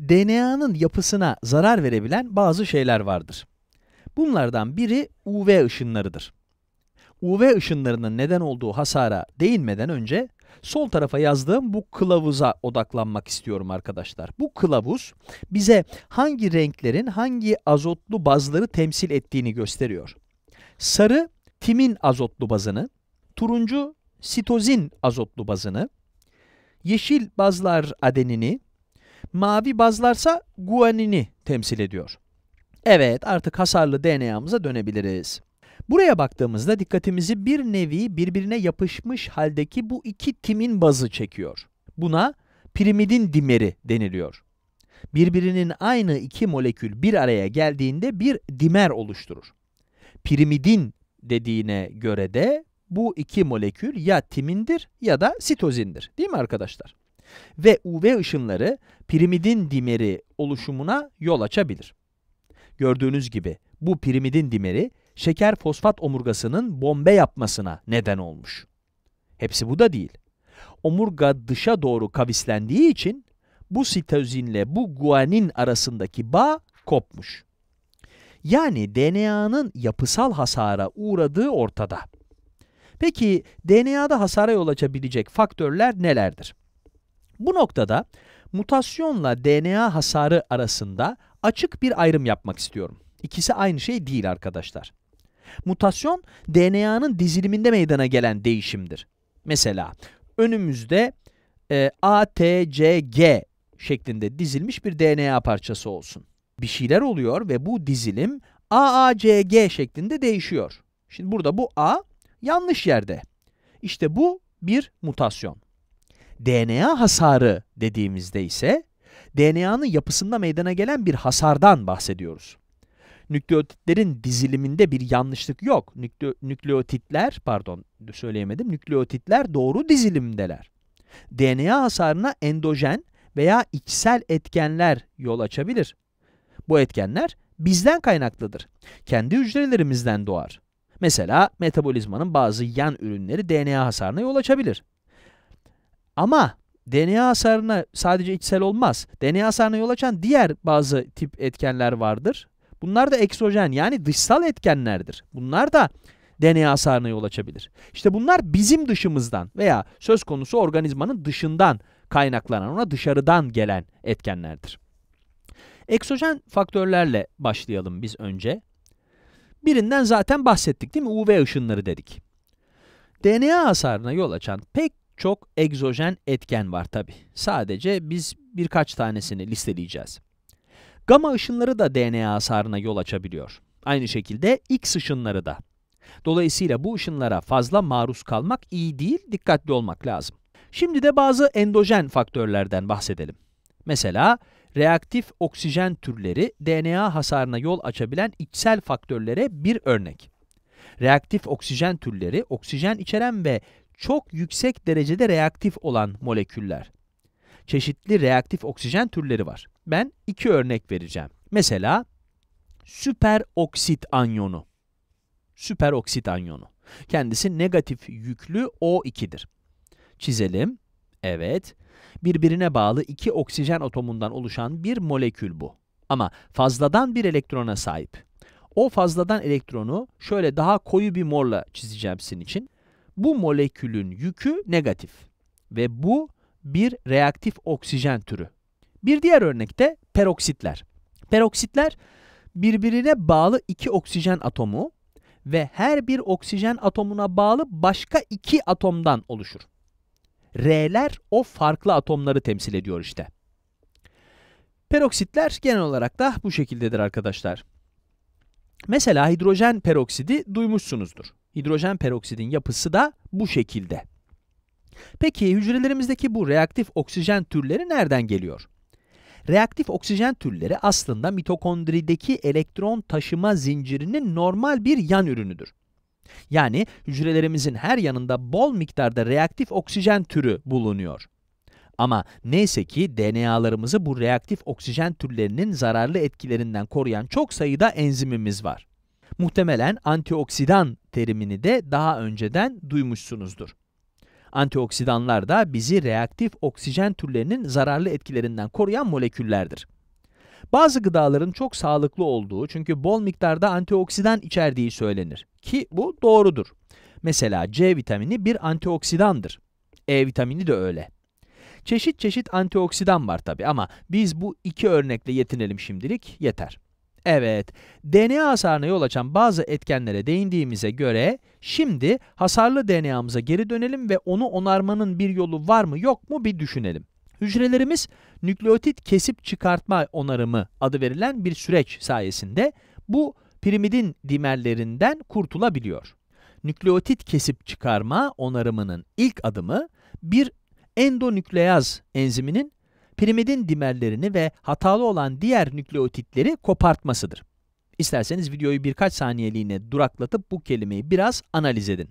DNA'nın yapısına zarar verebilen bazı şeyler vardır. Bunlardan biri UV ışınlarıdır. UV ışınlarının neden olduğu hasara değinmeden önce sol tarafa yazdığım bu kılavuza odaklanmak istiyorum arkadaşlar. Bu kılavuz bize hangi renklerin hangi azotlu bazları temsil ettiğini gösteriyor. Sarı timin azotlu bazını, turuncu sitozin azotlu bazını, yeşil bazlar adenini, Mavi bazlarsa guanini temsil ediyor. Evet artık hasarlı DNA'mıza dönebiliriz. Buraya baktığımızda dikkatimizi bir nevi birbirine yapışmış haldeki bu iki timin bazı çekiyor. Buna pirimidin dimeri deniliyor. Birbirinin aynı iki molekül bir araya geldiğinde bir dimer oluşturur. Pirimidin dediğine göre de bu iki molekül ya timindir ya da sitozindir değil mi arkadaşlar? ve UV ışınları pirimidin dimeri oluşumuna yol açabilir. Gördüğünüz gibi bu pirimidin dimeri şeker fosfat omurgasının bombe yapmasına neden olmuş. Hepsi bu da değil. Omurga dışa doğru kavislendiği için bu sitozinle bu guanin arasındaki bağ kopmuş. Yani DNA'nın yapısal hasara uğradığı ortada. Peki DNA'da hasara yol açabilecek faktörler nelerdir? Bu noktada mutasyonla DNA hasarı arasında açık bir ayrım yapmak istiyorum. İkisi aynı şey değil arkadaşlar. Mutasyon DNA'nın diziliminde meydana gelen değişimdir. Mesela önümüzde e, ATCG şeklinde dizilmiş bir DNA parçası olsun. Bir şeyler oluyor ve bu dizilim AACG şeklinde değişiyor. Şimdi burada bu A yanlış yerde. İşte bu bir mutasyon. DNA hasarı dediğimizde ise DNA'nın yapısında meydana gelen bir hasardan bahsediyoruz. Nükleotitlerin diziliminde bir yanlışlık yok. Nükle nükleotitler, pardon söyleyemedim, nükleotitler doğru dizilimdeler. DNA hasarına endojen veya içsel etkenler yol açabilir. Bu etkenler bizden kaynaklıdır. Kendi hücrelerimizden doğar. Mesela metabolizmanın bazı yan ürünleri DNA hasarına yol açabilir. Ama DNA hasarına sadece içsel olmaz. DNA hasarına yol açan diğer bazı tip etkenler vardır. Bunlar da eksojen yani dışsal etkenlerdir. Bunlar da DNA hasarına yol açabilir. İşte bunlar bizim dışımızdan veya söz konusu organizmanın dışından kaynaklanan ona dışarıdan gelen etkenlerdir. Eksojen faktörlerle başlayalım biz önce. Birinden zaten bahsettik değil mi? UV ışınları dedik. DNA hasarına yol açan pek çok egzojen etken var tabi. Sadece biz birkaç tanesini listeleyeceğiz. Gama ışınları da DNA hasarına yol açabiliyor. Aynı şekilde X ışınları da. Dolayısıyla bu ışınlara fazla maruz kalmak iyi değil, dikkatli olmak lazım. Şimdi de bazı endojen faktörlerden bahsedelim. Mesela reaktif oksijen türleri DNA hasarına yol açabilen içsel faktörlere bir örnek. Reaktif oksijen türleri oksijen içeren ve çok yüksek derecede reaktif olan moleküller. Çeşitli reaktif oksijen türleri var. Ben iki örnek vereceğim. Mesela süperoksit anyonu. Süperoksit anyonu. Kendisi negatif yüklü O2'dir. Çizelim. Evet. Birbirine bağlı iki oksijen atomundan oluşan bir molekül bu. Ama fazladan bir elektrona sahip. O fazladan elektronu şöyle daha koyu bir morla çizeceğim sizin için. Bu molekülün yükü negatif ve bu bir reaktif oksijen türü. Bir diğer örnekte peroksitler. Peroksitler birbirine bağlı iki oksijen atomu ve her bir oksijen atomuna bağlı başka iki atomdan oluşur. R'ler o farklı atomları temsil ediyor işte. Peroksitler genel olarak da bu şekildedir arkadaşlar. Mesela hidrojen peroksidi duymuşsunuzdur. Hidrojen peroksidin yapısı da bu şekilde. Peki hücrelerimizdeki bu reaktif oksijen türleri nereden geliyor? Reaktif oksijen türleri aslında mitokondrideki elektron taşıma zincirinin normal bir yan ürünüdür. Yani hücrelerimizin her yanında bol miktarda reaktif oksijen türü bulunuyor. Ama neyse ki DNA'larımızı bu reaktif oksijen türlerinin zararlı etkilerinden koruyan çok sayıda enzimimiz var. Muhtemelen antioksidan terimini de daha önceden duymuşsunuzdur. Antioksidanlar da bizi reaktif oksijen türlerinin zararlı etkilerinden koruyan moleküllerdir. Bazı gıdaların çok sağlıklı olduğu çünkü bol miktarda antioksidan içerdiği söylenir ki bu doğrudur. Mesela C vitamini bir antioksidandır. E vitamini de öyle. Çeşit çeşit antioksidan var tabi ama biz bu iki örnekle yetinelim şimdilik yeter. Evet, DNA hasarına yol açan bazı etkenlere değindiğimize göre şimdi hasarlı DNA'mıza geri dönelim ve onu onarmanın bir yolu var mı yok mu bir düşünelim. Hücrelerimiz nükleotit kesip çıkartma onarımı adı verilen bir süreç sayesinde bu pirimidin dimerlerinden kurtulabiliyor. Nükleotit kesip çıkarma onarımının ilk adımı bir endonükleaz enziminin pirimidin dimerlerini ve hatalı olan diğer nükleotitleri kopartmasıdır. İsterseniz videoyu birkaç saniyeliğine duraklatıp bu kelimeyi biraz analiz edin.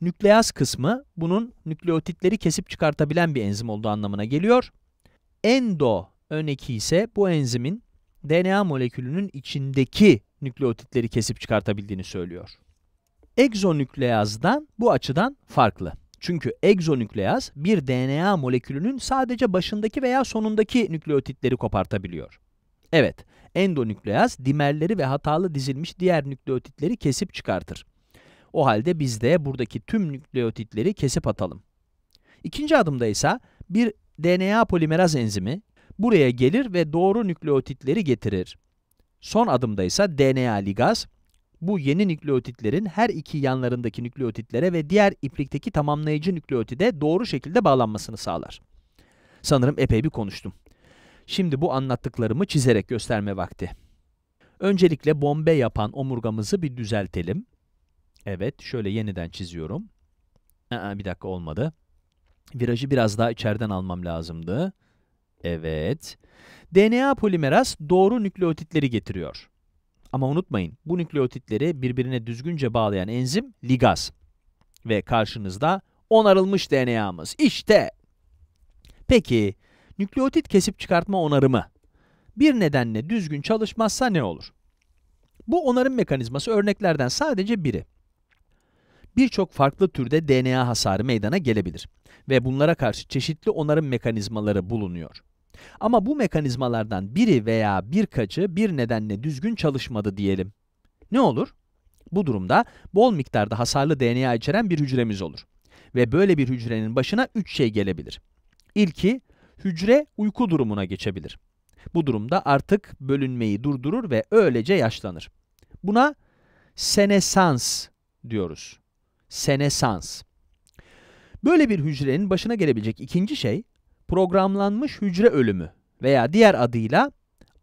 Nükleaz kısmı bunun nükleotitleri kesip çıkartabilen bir enzim olduğu anlamına geliyor. Endo öneki ise bu enzimin DNA molekülünün içindeki nükleotitleri kesip çıkartabildiğini söylüyor. Egzonükleazdan bu açıdan farklı. Çünkü egzonükleaz bir DNA molekülünün sadece başındaki veya sonundaki nükleotitleri kopartabiliyor. Evet, endonükleaz dimerleri ve hatalı dizilmiş diğer nükleotitleri kesip çıkartır. O halde biz de buradaki tüm nükleotitleri kesip atalım. İkinci adımda ise bir DNA polimeraz enzimi buraya gelir ve doğru nükleotitleri getirir. Son adımda ise DNA ligaz bu yeni nükleotitlerin her iki yanlarındaki nükleotitlere ve diğer iplikteki tamamlayıcı nükleotide doğru şekilde bağlanmasını sağlar. Sanırım epey bir konuştum. Şimdi bu anlattıklarımı çizerek gösterme vakti. Öncelikle bombe yapan omurgamızı bir düzeltelim. Evet, şöyle yeniden çiziyorum. Aa, bir dakika olmadı. Virajı biraz daha içeriden almam lazımdı. Evet. DNA polimeraz doğru nükleotitleri getiriyor. Ama unutmayın bu nükleotitleri birbirine düzgünce bağlayan enzim ligaz. Ve karşınızda onarılmış DNA'mız. İşte! Peki nükleotit kesip çıkartma onarımı bir nedenle düzgün çalışmazsa ne olur? Bu onarım mekanizması örneklerden sadece biri. Birçok farklı türde DNA hasarı meydana gelebilir ve bunlara karşı çeşitli onarım mekanizmaları bulunuyor. Ama bu mekanizmalardan biri veya birkaçı bir nedenle düzgün çalışmadı diyelim. Ne olur? Bu durumda bol miktarda hasarlı DNA içeren bir hücremiz olur. Ve böyle bir hücrenin başına 3 şey gelebilir. İlki, hücre uyku durumuna geçebilir. Bu durumda artık bölünmeyi durdurur ve öylece yaşlanır. Buna senesans diyoruz. Senesans. Böyle bir hücrenin başına gelebilecek ikinci şey, programlanmış hücre ölümü veya diğer adıyla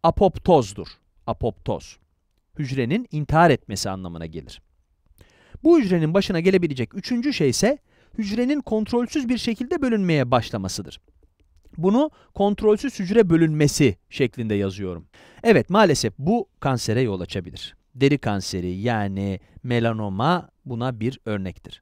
apoptozdur. Apoptoz. Hücrenin intihar etmesi anlamına gelir. Bu hücrenin başına gelebilecek üçüncü şey ise hücrenin kontrolsüz bir şekilde bölünmeye başlamasıdır. Bunu kontrolsüz hücre bölünmesi şeklinde yazıyorum. Evet maalesef bu kansere yol açabilir. Deri kanseri yani melanoma buna bir örnektir.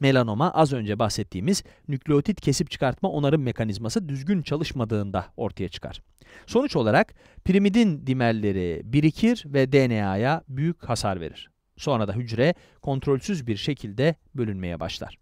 Melanoma az önce bahsettiğimiz nükleotit kesip çıkartma onarım mekanizması düzgün çalışmadığında ortaya çıkar. Sonuç olarak pirimidin dimerleri birikir ve DNA'ya büyük hasar verir. Sonra da hücre kontrolsüz bir şekilde bölünmeye başlar.